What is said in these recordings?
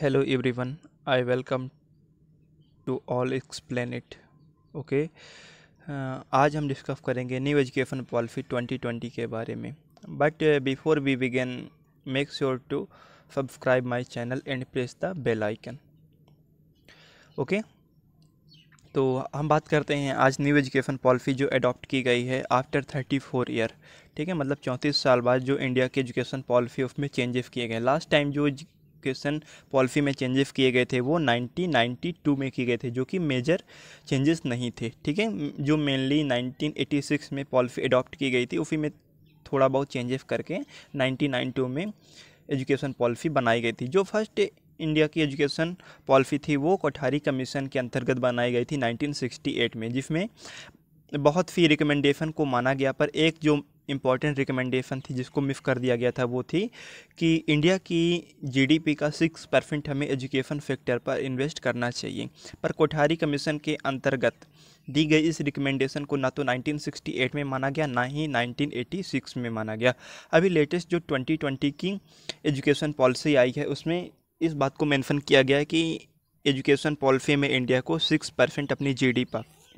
hello everyone I welcome to all explain it okay आज हम discuss करेंगे new education policy 2020 के बारे में but before we begin make sure to subscribe my channel and press the bell icon okay तो हम बात करते हैं आज न्यू एजुकेशन पॉलिसी जो अडॉप्ट की गई है आफ्टर थर्टी फोर ईयर ठीक है मतलब चौंतीस साल बाद जो इंडिया के एजुकेशन पॉलिसी उसमें चेंजेस किए गए लास्ट टाइम जो एजुकेशन पॉलिसी में चेंजेस किए गए थे वो 1992 में किए गए थे जो कि मेजर चेंजेस नहीं थे ठीक है जो मेनली 1986 में पॉलिसी अडॉप्ट की गई थी उसी में थोड़ा बहुत चेंजेस करके 1992 में एजुकेशन पॉलिसी बनाई गई थी जो फर्स्ट इंडिया की एजुकेशन पॉलिसी थी वो कोठारी कमीशन के अंतर्गत बनाई गई थी नाइनटीन में जिसमें बहुत सी रिकमेंडेशन को माना गया पर एक जो इम्पॉर्टेंट रिकमेंडेशन थी जिसको मिस कर दिया गया था वो थी कि इंडिया की जीडीपी का सिक्स परसेंट हमें एजुकेशन सेक्टर पर इन्वेस्ट करना चाहिए पर कोठारी कमीशन के अंतर्गत दी गई इस रिकमेंडेशन को ना तो 1968 में माना गया ना ही 1986 में माना गया अभी लेटेस्ट जो 2020 की एजुकेशन पॉलिसी आई है उसमें इस बात को मैंसन किया गया है कि एजुकेशन पॉलिसी में इंडिया को सिक्स परसेंट अपनी जी डी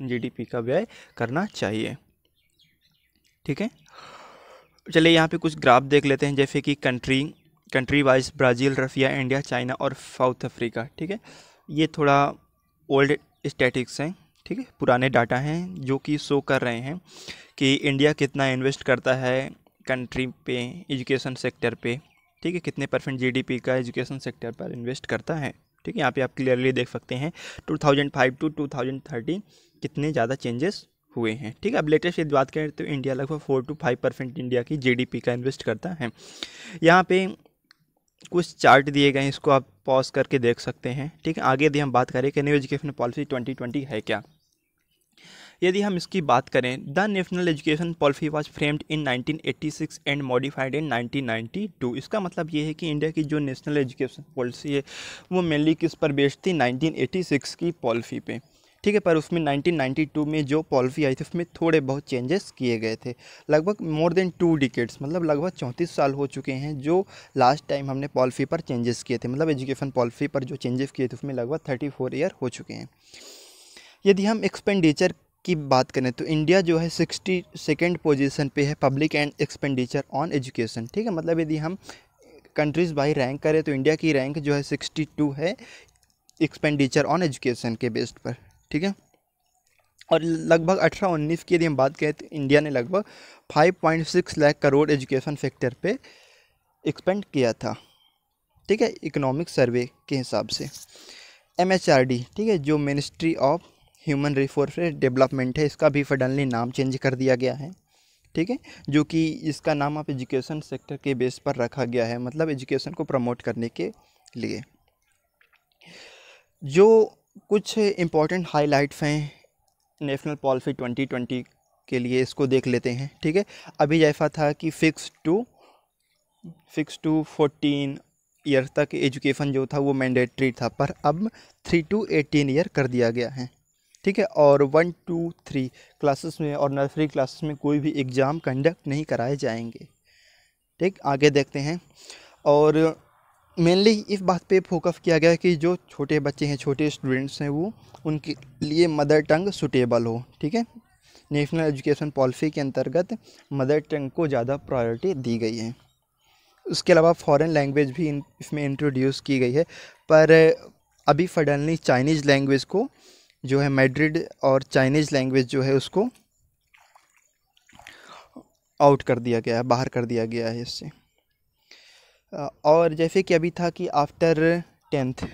जीडीपी का व्यय करना चाहिए ठीक है चलिए यहाँ पे कुछ ग्राफ देख लेते हैं जैसे कि country country wise Brazil Russia India China और साउथ अफ्रीका ठीक है ये थोड़ा ओल्ड स्टैटिक्स हैं ठीक है पुराने डाटा हैं जो कि शो कर रहे हैं कि इंडिया कितना इन्वेस्ट करता है कंट्री पे एजुकेशन सेक्टर पे ठीक है कितने परसेंट जीडीपी का एजुकेशन सेक्टर पर इन्वेस्ट करता है ठीक है यहाँ पे आप क्लियरली देख सकते हैं 2005 टू 2013 कितने ज़्यादा चेंजेस हुए हैं ठीक है अब लेटेस्ट यदि बात करें तो इंडिया लगभग four to five percent India की जीडीपी का इन्वेस्ट करता है यहाँ पे कुछ चार्ट दिए गए हैं इसको आप पॉज करके देख सकते हैं ठीक है आगे यदि हम बात करें कि new education policy twenty twenty है क्या यदि हम इसकी बात करें the national education policy was framed in 1986 and modified in 1992 इसका मतलब ये है कि इंडिया की जो नेशनल एजुकेशन पॉलिसी है वो मेनली किस पर बेस्ड थी 1986 की पॉलिसी पे ठीक है पर उसमें 1992 में जो पॉलिसी आई थी उसमें थोड़े बहुत चेंजेस किए गए थे लगभग मोर देन टू डिकेट्स मतलब लगभग चौंतीस साल हो चुके हैं जो लास्ट टाइम हमने पॉलिसी पर चेंजेस किए थे मतलब एजुकेशन पॉलिसी पर जो चेंजेस किए थे उसमें लगभग थर्टी फोर ईयर हो चुके हैं यदि हम एक्सपेंडिचर की बात करें तो इंडिया जो है सिक्सटी सेकेंड पोजिशन पर है public and expenditure on education ठीक है मतलब यदि हम कंट्रीज़ बाई रैंक करें तो इंडिया की रैंक जो है सिक्सटी टू है एक्सपेंडिचर ऑन एजुकेशन के बेस्ड पर ठीक है और लगभग अठारह उन्नीस की यदि हम बात करें तो इंडिया ने लगभग five point six lakh crore education sector पे एक्सपेंड किया था ठीक है इकोनॉमिक सर्वे के हिसाब से एम ठीक है जो ministry of human resource development है इसका भी सडनली नाम चेंज कर दिया गया है ठीक है जो कि इसका नाम आप एजुकेशन सेक्टर के बेस पर रखा गया है मतलब एजुकेशन को प्रमोट करने के लिए जो कुछ इम्पॉर्टेंट हाईलाइट्स हैं नेशनल पॉलिसी 2020 के लिए इसको देख लेते हैं ठीक है अभी जैसा था कि six to six to fourteen year तक एजुकेशन जो था वो मैंडेट्री था पर अब थ्री टू एटीन ईयर कर दिया गया है ठीक है और वन टू थ्री क्लासेस में और नर्सरी क्लासेस में कोई भी एग्ज़ाम कंडक्ट नहीं कराए जाएंगे ठीक आगे देखते हैं और मेनली इस बात पे फोकस किया गया कि जो छोटे बच्चे हैं छोटे स्टूडेंट्स हैं वो उनके लिए मदर टंग सुटेबल हो ठीक है नेशनल एजुकेशन पॉलिसी के अंतर्गत मदर टंग को ज़्यादा प्रायोरिटी दी गई है उसके अलावा फॉरेन लैंग्वेज भी इसमें इंट्रोड्यूस की गई है पर अभी फडनली चाइनीज़ लैंग्वेज को जो है मैड्रिड और चाइनीज़ लैंग्वेज जो है उसको आउट कर दिया गया है बाहर कर दिया गया है इससे और जैसे कि अभी था कि आफ्टर टेंथ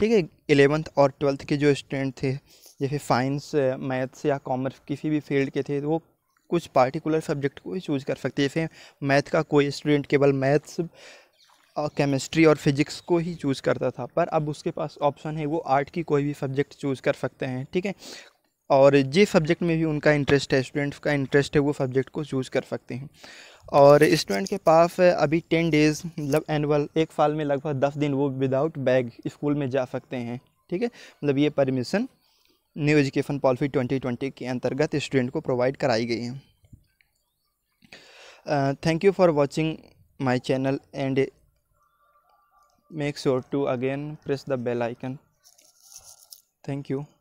ठीक है एलेवंथ और ट्वेल्थ के जो स्टूडेंट थे जैसे साइंस मैथ्स या कॉमर्स किसी भी फील्ड के थे तो वो कुछ पार्टिकुलर सब्जेक्ट को ही चूज़ कर सकते हैं जैसे मैथ का कोई स्टूडेंट केवल मैथ्स केमिस्ट्री और फिजिक्स को ही चूज़ करता था पर अब उसके पास ऑप्शन है वो आर्ट की कोई भी सब्जेक्ट चूज़ कर सकते हैं ठीक है और जिस सब्जेक्ट में भी उनका इंटरेस्ट है स्टूडेंट्स का इंटरेस्ट है वो सब्जेक्ट को चूज़ कर सकते हैं और स्टूडेंट के पास अभी टेन डेज़ मतलब एनअल एक साल में लगभग दस दिन वो विदाउट बैग स्कूल में जा सकते हैं ठीक है मतलब ये permission new education policy twenty twenty के अंतर्गत स्टूडेंट को प्रोवाइड कराई गई है thank you for watching my channel and make sure to again press the bell icon thank you